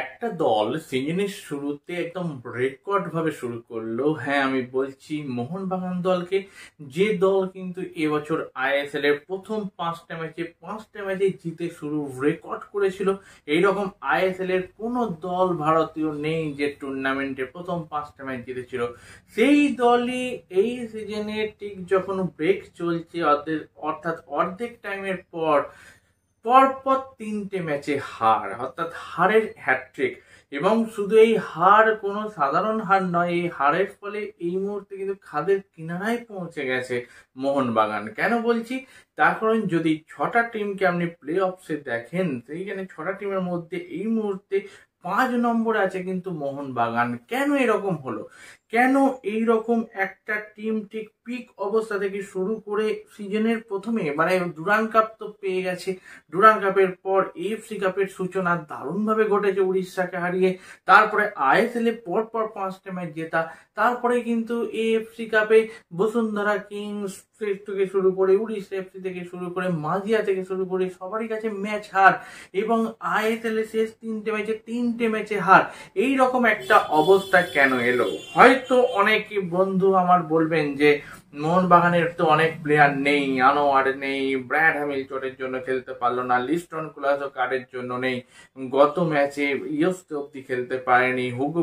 একটা দল সিজনের শুরুতে একদম রেকর্ড ভাবে শুরু করলো হ্যাঁ আমি বলছি মোহনবাগান দলকে যে দল কিন্তু এবছর আইএসএল এর প্রথম পাঁচটা ম্যাচে পাঁচটা ম্যাচে জিতে শুরু রেকর্ড করেছিল এইরকম আইএসএল এর কোনো দল ভারতীয় নেই যে টুর্নামেন্টে প্রথম পাঁচটা ম্যাচ জিতেছিল সেই দলই এই সিজনে ঠিক যখন ব্রেক চলছে অর্ধেক অর্থাৎ অর্ধেক টাইমের পর পরপর তিনটে ম্যাচে হার অর্থাৎ হারের হ্যাট্রিক এবং শুধু এই হার কোনো সাধারণ হার নয় এই হারের ফলে এই মুহূর্তে কিন্তু খাদের কিনারায় পৌঁছে গেছে মোহনবাগান কেন বলছি তার কারণ যদি ছটা টিমকে আপনি প্লে অফসে দেখেন সেইখানে ছটা টিমের মধ্যে এই মুহূর্তে পাঁচ নম্বর আছে কিন্তু মোহনবাগান কেন এরকম হলো কেন এই রকম একটা টিম ঠিক পিক অবস্থা থেকে শুরু করে সিজনের প্রথমে মানে ডুরান কাপ তো পেয়ে গেছে ডুরান কাপের পর এএফসি কাপের সূচনা দারুণভাবে ঘটেছে উড়িষ্যাকে হারিয়ে তারপরে আইএসএল এ পর পর পাঁচটা ম্যাচ জেতা তারপরে কিন্তু এএফসি কাপে বসুন্ধরা কিংস থেকে শুরু করে উড়িষ্যা এফসি থেকে শুরু করে মাঝিয়া থেকে শুরু করে সবারই কাছে ম্যাচ হার এবং আইএসএল এ শেষ তিনটে ম্যাচে তিনটে ম্যাচে হার এই রকম একটা অবস্থা কেন এলো হয় হয়তো অনেক বন্ধু আমার বলবেন যে মোহনবাগানের তো অনেক প্লেয়ার নেই আনোয়ার নেই ব্র্যাড হ্যামিলটনের জন্য খেলতে পারলো না লিস্টন ও কার্ডের জন্য নেই গত ম্যাচে ইয়স্ত অব্দি খেলতে পারেনি হুগু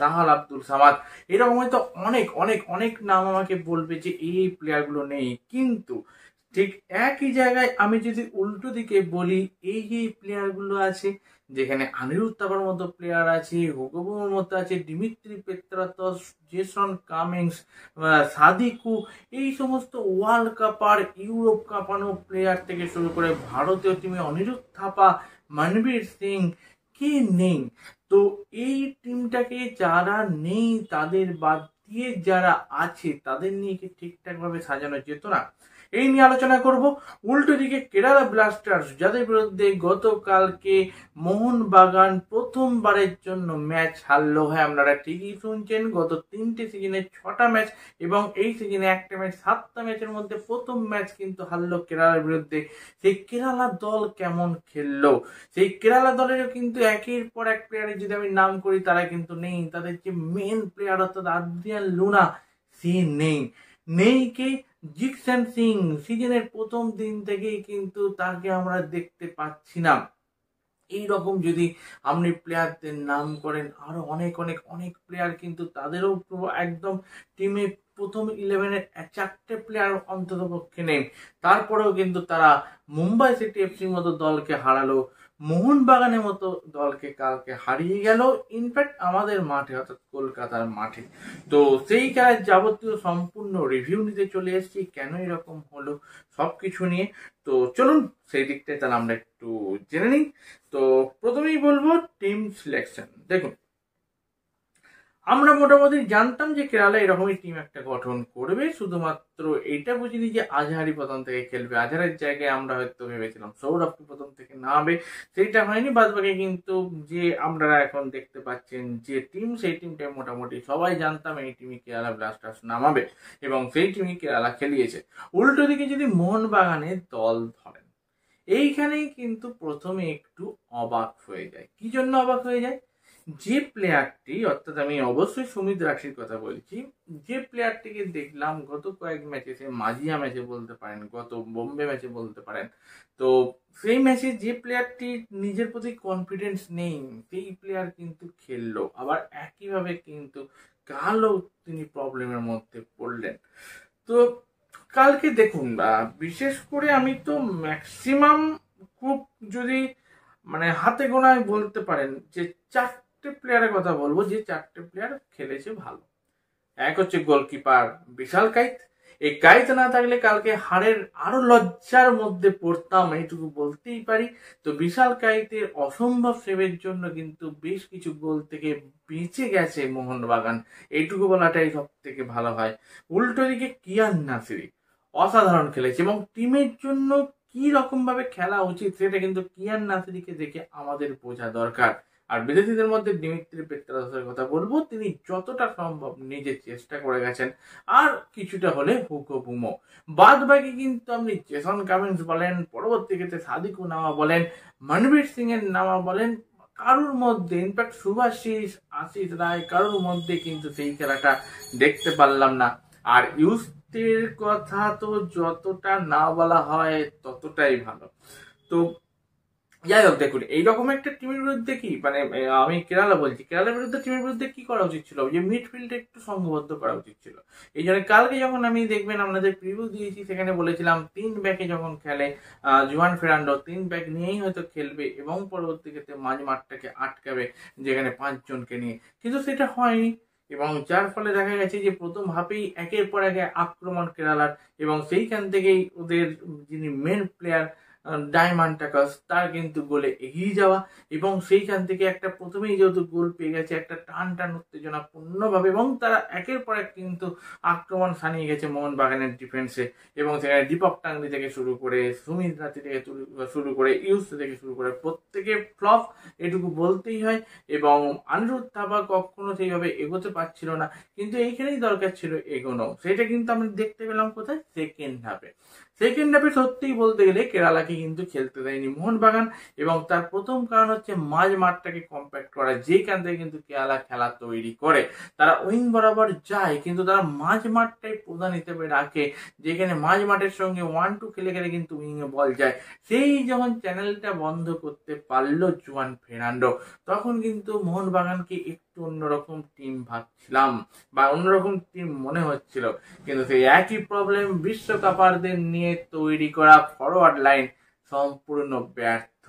সাহাল আব্দুল সামাদ এরকম হয়তো অনেক অনেক অনেক নাম আমাকে বলবে যে এই প্লেয়ারগুলো নেই কিন্তু ঠিক একই জায়গায় আমি যদি উল্টো দিকে বলি এই যে প্লেয়ারগুলো আছে যেখানে থাপার মতো প্লেয়ার আছে হুগবুর মতো আছে Dimitri Petratos Jason Cummings Sadiku এই সমস্ত ওয়ার্ল্ড কাপার ইউরোপ কাপানো প্লেয়ার থেকে শুরু করে ভারতীয় টিমে অনিরুদ্ধ থাপা মনবীর সিং কে নেই তো এই টিমটাকে যারা নেই তাদের বাদ দিয়ে যারা আছে তাদের নিয়ে কি ঠিকঠাকভাবে সাজানো যেত না এই নিয়ে আলোচনা করব উল্টো দিকে কেরালা ব্লাস্টার্স যাদের বিরুদ্ধে গতকালকে মোহনবাগান প্রথমবারের জন্য ম্যাচ হারলো হয় হ্যাঁ, আপনারা ঠিকই শুনছেন গত তিনটে সিজনে ছটা ম্যাচ এবং এই সিজনে একটা ম্যাচ সাতটা ম্যাচের মধ্যে প্রথম ম্যাচ কিন্তু হারলো কেরালার বিরুদ্ধে সেই কেরালা দল কেমন খেললো সেই কেরালা দলেরও কিন্তু একের পর এক প্লেয়ারের যদি আমি নাম করি তারা কিন্তু নেই তাদের যে মেন প্লেয়ার অর্থাৎ আদ্রিয়ান লুনা সে নেই নেই কি জিকসেন সিং সিজনের প্রথম দিন থেকেই কিন্তু তাকে আমরা দেখতে পাচ্ছি না এই রকম যদি আপনি প্লেয়ারদের নাম করেন আরও অনেক অনেক অনেক প্লেয়ার কিন্তু তাদেরও একদম টিমে প্রথম ইলেভেনের চারটে প্লেয়ার অন্তত পক্ষে নেই তারপরেও কিন্তু তারা মুম্বাই সিটি এফসির মতো দলকে হারালো মোহনবাগানের মতো দলকে কালকে হারিয়ে গেল ইনফ্যাক্ট আমাদের মাঠে অর্থাৎ কলকাতার মাঠে তো সেই খেলার যাবতীয় সম্পূর্ণ রিভিউ নিতে চলে এসেছি কেন এরকম হলো সব কিছু নিয়ে তো চলুন সেই দিকটায় তাহলে আমরা একটু জেনে নিই তো প্রথমেই বলবো টিম সিলেকশন দেখুন আমরা মোটামুটি জানতাম যে কেরালা এরকমই টিম একটা গঠন করবে শুধুমাত্র এটা বুঝিনি যে আজহারি প্রথম থেকে খেলবে আজহারের জায়গায় আমরা হয়তো ভেবেছিলাম সৌরভকে প্রথম থেকে হবে সেইটা হয়নি বাদবাকি কিন্তু যে আমরা এখন দেখতে পাচ্ছেন যে টিম সেই টিমটা মোটামুটি সবাই জানতাম এই টিমই কেরালা ব্লাস্টার্স নামাবে এবং সেই টিমই কেরালা খেলিয়েছে উল্টো দিকে যদি মোহনবাগানে দল ধরেন এইখানেই কিন্তু প্রথমে একটু অবাক হয়ে যায় কি জন্য অবাক হয়ে যায় যে প্লেয়ারটি অর্থাৎ আমি অবশ্যই সুমিত রাশির কথা বলছি যে প্লেয়ারটিকে দেখলাম গত কয়েক ম্যাচে সে মাঝিয়া ম্যাচে বলতে পারেন গত বোম্বে ম্যাচে বলতে পারেন তো সেই ম্যাচে যে প্লেয়ারটি নিজের প্রতি কনফিডেন্স নেই সেই প্লেয়ার কিন্তু খেললো আবার একইভাবে কিন্তু কালও তিনি প্রবলেমের মধ্যে পড়লেন তো কালকে দেখুন বিশেষ করে আমি তো ম্যাক্সিমাম খুব যদি মানে হাতে গোনায় বলতে পারেন যে চার চারটে প্লেয়ারের কথা বলবো যে চারটে প্লেয়ার খেলেছে ভালো এক হচ্ছে গোলকিপার বিশাল কাইত এই কাইত না থাকলে কালকে হারের আরো লজ্জার মধ্যে পড়তাম এইটুকু বলতেই পারি তো বিশাল কাইতের অসম্ভব সেবের জন্য কিন্তু বেশ কিছু গোল থেকে বেঁচে গেছে মোহনবাগান এইটুকু বলাটাই সব থেকে ভালো হয় উল্টো দিকে কিয়ান নাসিরি অসাধারণ খেলেছে এবং টিমের জন্য কি রকম ভাবে খেলা উচিত সেটা কিন্তু কিয়ান নাসিরিকে দেখে আমাদের বোঝা দরকার আর বিরোধীদের মধ্যে দিমিত্রি পেত্রাসের কথা বলবো তিনি যতটা সম্ভব নিজে চেষ্টা করে গেছেন আর কিছুটা হলে হুকো বুমো বাদ বাকি কিন্তু আপনি জেসন কামিন্স বলেন পরবর্তী ক্ষেত্রে সাদিকু নামা বলেন মনবীর সিং এর নামা বলেন কারোর মধ্যে ইনফ্যাক্ট শুভাশিস আশিস রায় কারোর মধ্যে কিন্তু সেই খেলাটা দেখতে পারলাম না আর ইউথের কথা তো যতটা না বলা হয় ততটাই ভালো তো যাই হোক দেখুন এইরকম একটা টিমের বিরুদ্ধে কি মানে আমি কেরালা বলছি কেরালার বিরুদ্ধে টিমের বিরুদ্ধে কি করা উচিত ছিল যে মিডফিল্ডে একটু সংঘবদ্ধ করা উচিত ছিল এই জন্য কালকে যখন আমি দেখবেন আপনাদের প্রিভিউ দিয়েছি সেখানে বলেছিলাম তিন ব্যাকে যখন খেলে জুয়ান ফেরান্ডো তিন ব্যাক নিয়েই হয়তো খেলবে এবং পরবর্তী ক্ষেত্রে মাঝ মাঠটাকে আটকাবে যেখানে পাঁচজনকে নিয়ে কিন্তু সেটা হয়নি এবং যার ফলে দেখা গেছে যে প্রথম হাফেই একের পর একে আক্রমণ কেরালার এবং সেইখান থেকেই ওদের যিনি মেন প্লেয়ার ডায়মন্ড টাকাস তার কিন্তু গোলে এগিয়ে যাওয়া এবং সেইখান থেকে একটা প্রথমেই যেহেতু গোল পেয়ে গেছে একটা টান টান উত্তেজনাপূর্ণভাবে এবং তারা একের পর এক কিন্তু আক্রমণ সানিয়ে গেছে মোহনবাগানের ডিফেন্সে এবং সেখানে দীপক টাংরি থেকে শুরু করে সুমিত রাতি থেকে শুরু করে ইউস থেকে শুরু করে প্রত্যেকে ফ্লপ এটুকু বলতেই হয় এবং আনিরুদ্ধ থাপা কখনো সেইভাবে এগোতে পারছিল না কিন্তু এইখানেই দরকার ছিল এগোনো সেটা কিন্তু আমি দেখতে পেলাম কোথায় সেকেন্ড হাফে সেকেন্ড হাফে সত্যিই বলতে গেলে কেরালাকে কিন্তু খেলতে দেয়নি মোহনবাগান এবং তার প্রথম কারণ হচ্ছে মাঝ মাঠটাকে কম্প্যাক্ট করা যেখান থেকে কিন্তু কেরালা খেলা তৈরি করে তারা উইং বরাবর যায় কিন্তু তারা মাঝ মাঠটাই প্রধান হিসেবে রাখে যেখানে মাঝ মাঠের সঙ্গে ওয়ান টু খেলে গেলে কিন্তু উইংয়ে বল যায় সেই যখন চ্যানেলটা বন্ধ করতে পারলো জুয়ান ফেরান্ডো তখন কিন্তু মোহনবাগানকে একটু একটু অন্যরকম টিম ভাবছিলাম বা অন্যরকম টিম মনে হচ্ছিল কিন্তু সেই একই প্রবলেম বিশ্বকাপারদের নিয়ে তৈরি করা ফরওয়ার্ড লাইন সম্পূর্ণ ব্যর্থ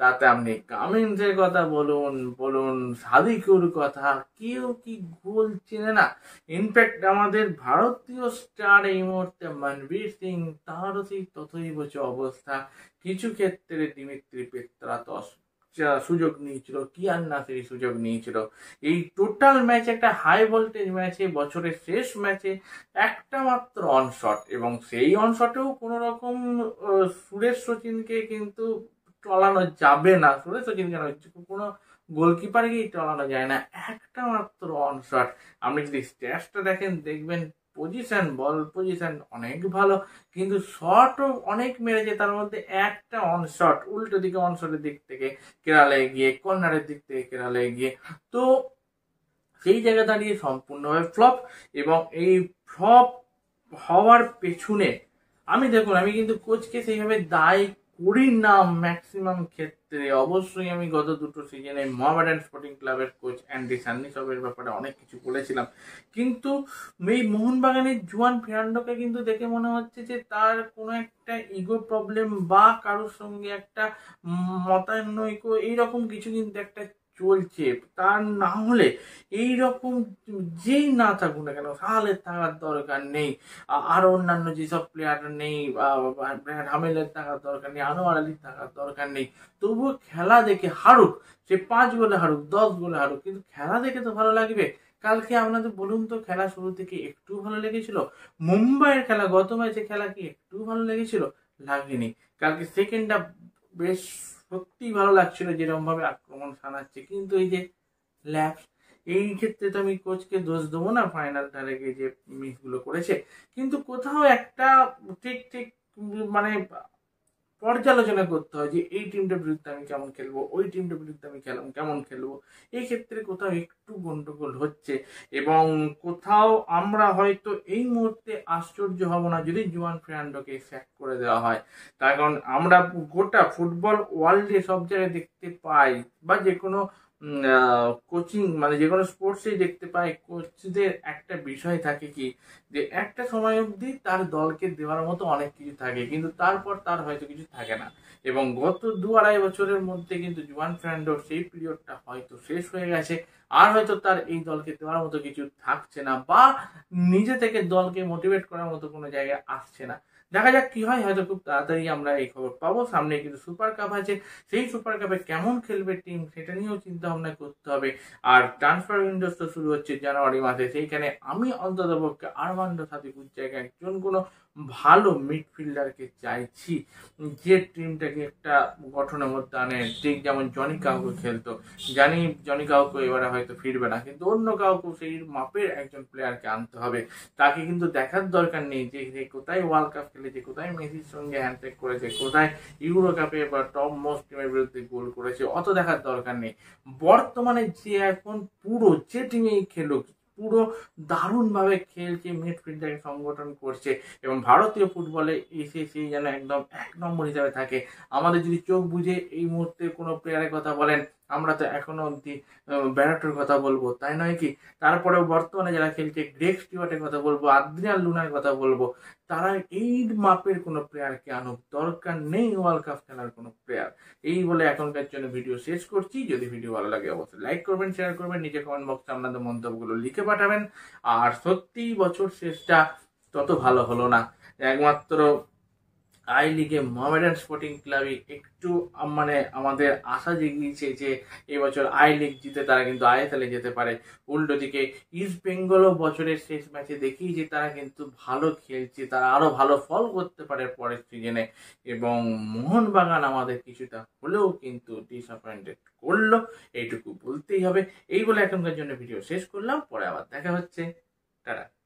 তাতে আপনি কামিন্সের কথা বলুন বলুন সাদিকুর কথা কেউ কি গোল চেনে না ইনফ্যাক্ট আমাদের ভারতীয় স্টার এই মুহূর্তে মনবীর সিং তারও সেই তথৈবচ অবস্থা কিছু ক্ষেত্রে দিমিত্রি পেত্রা তস সুযোগ নিয়েছিল কিয়ান নাসিরি সুযোগ নিয়েছিল এই টোটাল ম্যাচ একটা হাই ভোল্টেজ ম্যাচে বছরের শেষ ম্যাচে একটা মাত্র অনশট এবং সেই অনশটেও কোনো রকম সুরেশ সচিনকে কিন্তু টলানো যাবে না সুরেশ সচিন কেন কোনো গোলকিপারকেই টলানো যায় না একটা মাত্র অনশট আপনি যদি স্ট্যাচটা দেখেন দেখবেন পজিশন বল পজিশন অনেক ভালো কিন্তু শটও অনেক মেরেছে তার মধ্যে একটা অন শট উল্টো দিকে অন শটের দিক থেকে কেরালায় গিয়ে কর্নারের দিক থেকে কেরালায় গিয়ে তো সেই জায়গায় দাঁড়িয়ে সম্পূর্ণভাবে ফ্লপ এবং এই ফ্লপ হওয়ার পেছনে আমি দেখুন আমি কিন্তু কোচকে সেইভাবে দায়ী করি নাম ম্যাক্সিমাম ক্ষেত্রে অবশ্যই আমি গত দুটো সিজনে মহাবাডান স্পোর্টিং ক্লাবের কোচ অ্যান্ডি সান্নি সবের ব্যাপারে অনেক কিছু বলেছিলাম কিন্তু এই মোহনবাগানের জুয়ান ফেরান্ডোকে কিন্তু দেখে মনে হচ্ছে যে তার কোনো একটা ইগো প্রবলেম বা কারোর সঙ্গে একটা মতানৈক্য এইরকম কিছু কিন্তু একটা চলছে তা না হলে এই রকম যেই না থাকুক না কেন সালে থাকার দরকার নেই আর অন্যান্য যেসব প্লেয়ার নেই হামেলের থাকার দরকার নেই আনোয়ার আলীর থাকার দরকার নেই তবুও খেলা দেখে হারুক সে পাঁচ গোলে হারুক দশ গোলে হারুক কিন্তু খেলা দেখে তো ভালো লাগবে কালকে আপনাদের বলুন তো খেলা শুরু থেকে একটু ভালো লেগেছিল মুম্বাইয়ের খেলা গত ম্যাচে খেলা কি একটু ভালো লেগেছিল লাগেনি কালকে সেকেন্ডটা বেশ সত্যিই ভালো লাগছিল যেরকম ভাবে আক্রমণ সানাচ্ছে কিন্তু এই যে ল্যাপস এই ক্ষেত্রে তো আমি কোচকে দোষ দেবো না ফাইনাল ধারে গিয়ে যে মিসগুলো করেছে কিন্তু কোথাও একটা ঠিক ঠিক মানে পর্যালোচনা করতে হয় যে এই টিমটার বিরুদ্ধে আমি কেমন খেলবো ওই টিমটার বিরুদ্ধে আমি খেলাম কেমন খেলবো এই ক্ষেত্রে কোথাও একটু গন্ডগোল হচ্ছে এবং কোথাও আমরা হয়তো এই মুহূর্তে আশ্চর্য হব না যদি জুয়ান ফেরান্ডোকে স্যাক করে দেওয়া হয় তার কারণ আমরা গোটা ফুটবল ওয়ার্ল্ডে সব জায়গায় দেখতে পাই বা যে কোনো কোচিং মানে যে কোনো স্পোর্টসেই দেখতে পাই কোচদের একটা বিষয় থাকে কি যে একটা সময় অবধি তার দলকে দেওয়ার মতো অনেক কিছু থাকে কিন্তু তারপর তার হয়তো কিছু থাকে না এবং গত দু আড়াই বছরের মধ্যে কিন্তু জুয়ান ফ্রান্ডো সেই পিরিয়ডটা হয়তো শেষ হয়ে গেছে আর হয়তো তার এই দলকে দেওয়ার মতো কিছু থাকছে না বা নিজে থেকে দলকে মোটিভেট করার মতো কোনো জায়গায় আসছে না দেখা যাক কি হয় হয়তো খুব তাড়াতাড়ি আমরা এই খবর পাবো সামনে কিন্তু সুপার কাপ আছে সেই সুপার কাপে কেমন খেলবে টিম সেটা নিয়েও চিন্তা ভাবনা করতে হবে আর ট্রান্সফার উইন্ডোজ তো শুরু হচ্ছে জানুয়ারি মাসে সেইখানে আমি অন্তত পক্ষে আরমান্ড সাথে জায়গায় একজন কোনো ভালো মিডফিল্ডারকে চাইছি যে টিমটাকে একটা গঠনের মধ্যে আনে ঠিক যেমন জনি কাউকে খেলতো জানি জনি কাউকে এবারে হয়তো ফিরবে না কিন্তু অন্য কাউকে সেই মাপের একজন প্লেয়ারকে আনতে হবে তাকে কিন্তু দেখার দরকার নেই যে যে কোথায় ওয়ার্ল্ড কাপ খেলেছে কোথায় মেসির সঙ্গে হ্যান্ডশেক করেছে কোথায় ইউরো কাপে বা টপ মোস্ট টিমের বিরুদ্ধে গোল করেছে অত দেখার দরকার নেই বর্তমানে যে এখন পুরো যে টিমেই খেলুক পুরো দারুণভাবে খেলছে মিডফিল্ডটাকে সংগঠন করছে এবং ভারতীয় ফুটবলে এসে যেন একদম এক নম্বর হিসাবে থাকে আমাদের যদি চোখ বুঝে এই মুহূর্তে কোনো প্লেয়ারের কথা বলেন আমরা তো এখনো অব্দি ব্যারাটোর কথা বলবো তাই নয় কি তারপরেও বর্তমানে যারা খেলছে গ্রেক স্টিওয়ার্টের কথা বলবো আদ্রিয়ান লুনার কথা বলবো তারা এই মাপের কোনো প্লেয়ারকে আনুক দরকার নেই ওয়ার্ল্ড কাপ খেলার কোনো প্লেয়ার এই বলে এখনকার জন্য ভিডিও শেষ করছি যদি ভিডিও ভালো লাগে অবশ্যই লাইক করবেন শেয়ার করবেন নিজে কমেন্ট বক্সে আপনাদের মন্তব্যগুলো লিখে পাঠাবেন আর সত্যি বছর শেষটা তত ভালো হলো না একমাত্র আই লিগে মোহামেডান স্পোর্টিং ক্লাবই একটু মানে আমাদের আশা জেগিয়েছে যে এবছর আই লিগ জিতে তারা কিন্তু আইএসএলে যেতে পারে উল্টো দিকে ইস্ট বেঙ্গলও বছরের শেষ ম্যাচে দেখি যে তারা কিন্তু ভালো খেলছে তারা আরও ভালো ফল করতে পারে পরের সিজনে এবং মোহনবাগান আমাদের কিছুটা হলেও কিন্তু ডিসঅ্যাপয়েন্টেড করলো এইটুকু বলতেই হবে এই বলে এখনকার জন্য ভিডিও শেষ করলাম পরে আবার দেখা হচ্ছে টাটা